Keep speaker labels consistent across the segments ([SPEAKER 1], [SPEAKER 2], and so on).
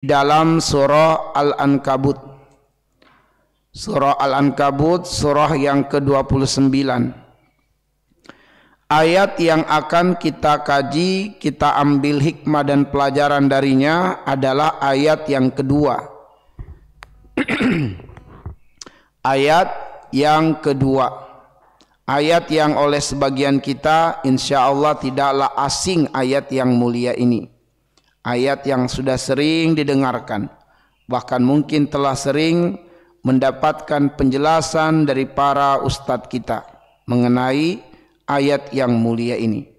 [SPEAKER 1] dalam surah Al-Ankabut. Surah Al-Ankabut surah yang ke-29. Ayat yang akan kita kaji, kita ambil hikmah dan pelajaran darinya adalah ayat yang kedua. ayat yang kedua. Ayat yang oleh sebagian kita insya Allah tidaklah asing ayat yang mulia ini Ayat yang sudah sering didengarkan, bahkan mungkin telah sering mendapatkan penjelasan dari para ustadz kita mengenai ayat yang mulia ini.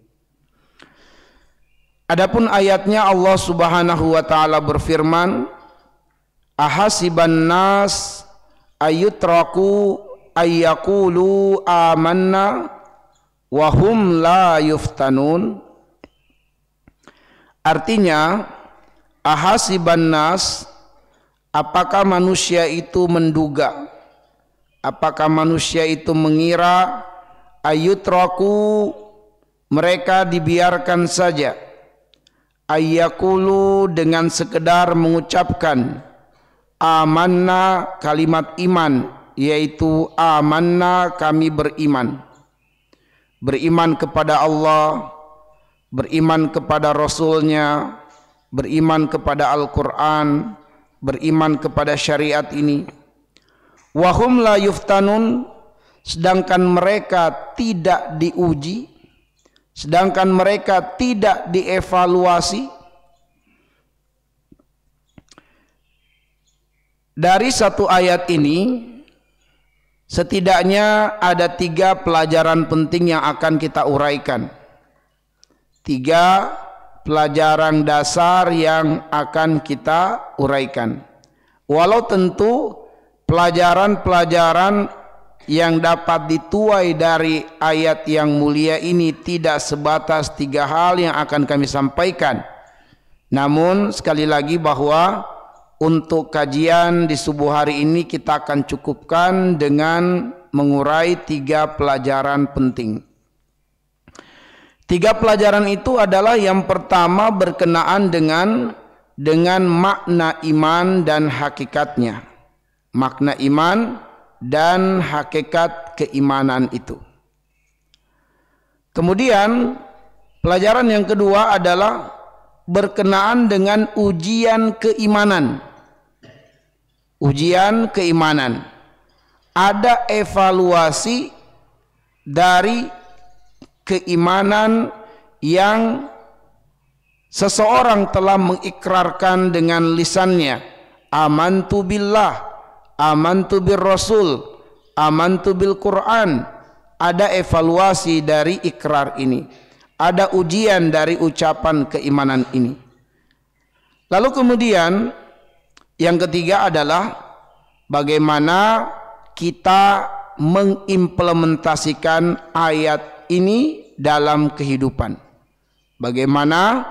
[SPEAKER 1] Adapun ayatnya Allah Subhanahu wa taala berfirman, "Ahasiban nas ayutraku ayyaqulu amanna wa hum la yuftanun?" Artinya ahasiban nas apakah manusia itu menduga apakah manusia itu mengira ayutraku mereka dibiarkan saja ayakulu dengan sekedar mengucapkan amanna kalimat iman yaitu amanna kami beriman beriman kepada Allah beriman kepada Rasulnya, beriman kepada Al-Quran, beriman kepada syariat ini. Wahum la yuftanun, sedangkan mereka tidak diuji, sedangkan mereka tidak dievaluasi. Dari satu ayat ini, setidaknya ada tiga pelajaran penting yang akan kita uraikan tiga pelajaran dasar yang akan kita uraikan. Walau tentu pelajaran-pelajaran yang dapat dituai dari ayat yang mulia ini tidak sebatas tiga hal yang akan kami sampaikan. Namun sekali lagi bahwa untuk kajian di subuh hari ini kita akan cukupkan dengan mengurai tiga pelajaran penting. Tiga pelajaran itu adalah yang pertama berkenaan dengan dengan makna iman dan hakikatnya. Makna iman dan hakikat keimanan itu. Kemudian pelajaran yang kedua adalah berkenaan dengan ujian keimanan. Ujian keimanan. Ada evaluasi dari keimanan yang seseorang telah mengikrarkan dengan lisannya amantu billah amantu bir rasul amantu bil quran ada evaluasi dari ikrar ini ada ujian dari ucapan keimanan ini lalu kemudian yang ketiga adalah bagaimana kita mengimplementasikan ayat ini dalam kehidupan. Bagaimana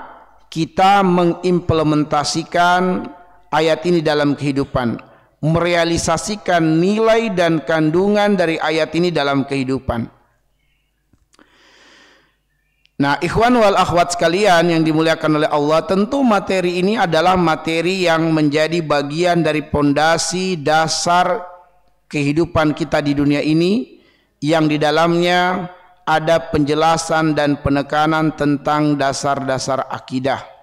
[SPEAKER 1] kita mengimplementasikan ayat ini dalam kehidupan, merealisasikan nilai dan kandungan dari ayat ini dalam kehidupan. Nah, ikhwan wal akhwat sekalian yang dimuliakan oleh Allah, tentu materi ini adalah materi yang menjadi bagian dari pondasi dasar kehidupan kita di dunia ini yang di dalamnya ada penjelasan dan penekanan tentang dasar-dasar akidah